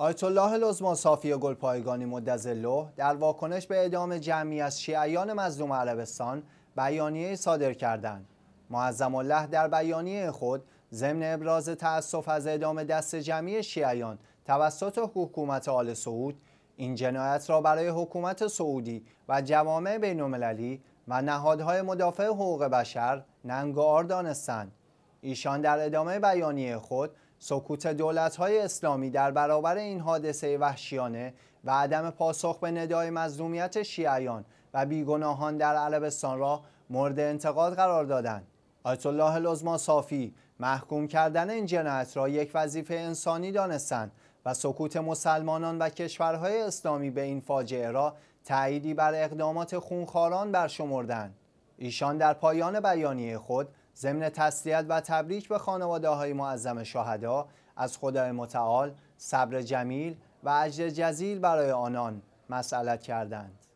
آیت الله لزمان صافی گلپایگانی مدزله در واکنش به اعدام جمعی از شیعیان مظلوم عربستان بیانیه صادر کردند. معظم الله در بیانیه خود ضمن ابراز تأسف از اعدام دست جمعی شیعیان توسط حکومت آل سعود این جنایت را برای حکومت سعودی و جوامع بین‌المللی و نهادهای مدافع حقوق بشر ننگار دانستند. ایشان در ادامه بیانیه خود سکوت های اسلامی در برابر این حادثه وحشیانه و عدم پاسخ به ندای مظلومیت شیعیان و بیگناهان در عربستان را مورد انتقاد قرار دادند. آیت الله لزما صافی محکوم کردن این جنایت را یک وظیفه انسانی دانستند و سکوت مسلمانان و کشورهای اسلامی به این فاجعه را تأییدی بر اقدامات خونخواران برشمردند. ایشان در پایان بیانیه خود ضمن تسلیت و تبریک به خانواده های معظم شهدا از خدای متعال صبر جمیل و اجر جزیل برای آنان مسئلت کردند